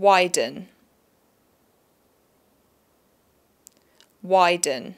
widen widen